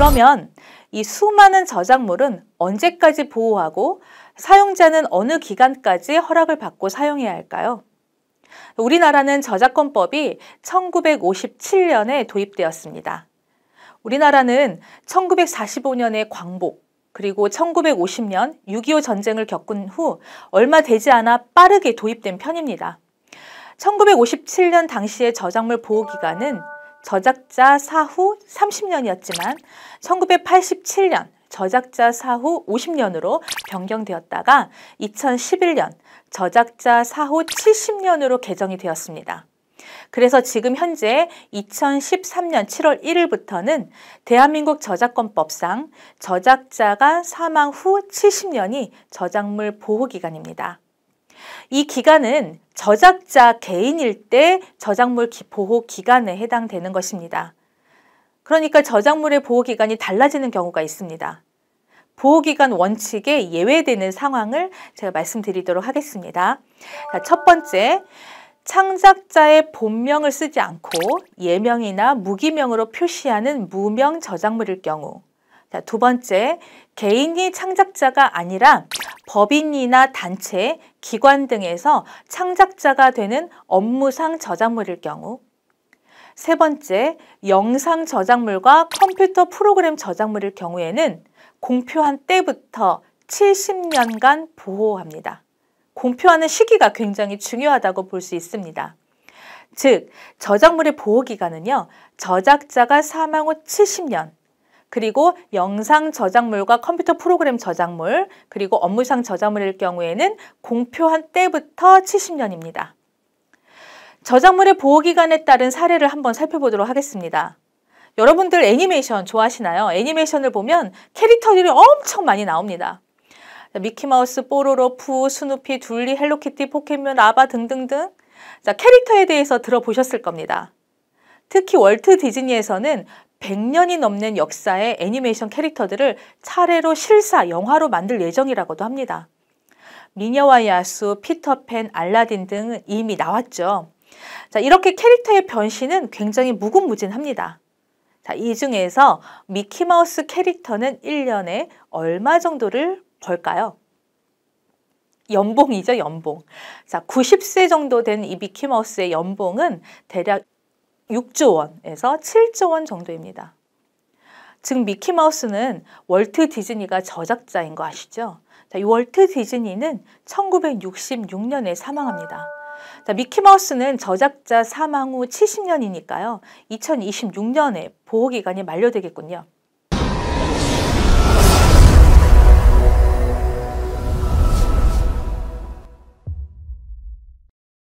그러면 이 수많은 저작물은 언제까지 보호하고 사용자는 어느 기간까지 허락을 받고 사용해야 할까요? 우리나라는 저작권법이 1957년에 도입되었습니다. 우리나라는 1945년에 광복, 그리고 1950년 6.25 전쟁을 겪은 후 얼마 되지 않아 빠르게 도입된 편입니다. 1957년 당시의 저작물 보호기간은 저작자 사후 30년이었지만 1987년 저작자 사후 50년으로 변경되었다가 2011년 저작자 사후 70년으로 개정이 되었습니다. 그래서 지금 현재 2013년 7월 1일부터는 대한민국 저작권법상 저작자가 사망 후 70년이 저작물 보호기간입니다. 이 기간은 저작자 개인일 때 저작물 보호 기간에 해당되는 것입니다. 그러니까 저작물의 보호 기간이 달라지는 경우가 있습니다. 보호기간 원칙에 예외되는 상황을 제가 말씀드리도록 하겠습니다. 첫 번째, 창작자의 본명을 쓰지 않고 예명이나 무기명으로 표시하는 무명 저작물일 경우 두 번째, 개인이 창작자가 아니라 법인이나 단체, 기관 등에서 창작자가 되는 업무상 저작물일 경우 세 번째, 영상 저작물과 컴퓨터 프로그램 저작물일 경우에는 공표한 때부터 70년간 보호합니다. 공표하는 시기가 굉장히 중요하다고 볼 수 있습니다. 즉, 저작물의 보호기간은요, 저작자가 사망 후 70년, 그리고 영상 저작물과 컴퓨터 프로그램 저작물, 그리고 업무상 저작물일 경우에는 공표한 때부터 70년입니다. 저작물의 보호기간에 따른 사례를 한번 살펴보도록 하겠습니다. 여러분들 애니메이션 좋아하시나요? 애니메이션을 보면 캐릭터들이 엄청 많이 나옵니다. 미키마우스, 뽀로로프, 스누피, 둘리, 헬로키티, 포켓몬, 아바 등등등 자, 캐릭터에 대해서 들어보셨을 겁니다. 특히 월트 디즈니에서는 100년이 넘는 역사의 애니메이션 캐릭터들을 차례로 실사 영화로 만들 예정이라고도 합니다. 미녀와 야수, 피터팬, 알라딘 등은 이미 나왔죠. 자, 이렇게 캐릭터의 변신은 굉장히 무궁무진합니다. 자, 이 중에서 미키마우스 캐릭터는 1년에 얼마 정도를 벌까요? 연봉이죠, 연봉. 자, 90세 정도 된 이 미키마우스의 연봉은 대략 6조 원에서 7조 원 정도입니다. 즉 미키마우스는 월트 디즈니가 저작자인 거 아시죠? 자, 이 월트 디즈니는 1966년에 사망합니다. 자, 미키마우스는 저작자 사망 후 70년이니까요. 2026년에 보호기간이 만료되겠군요.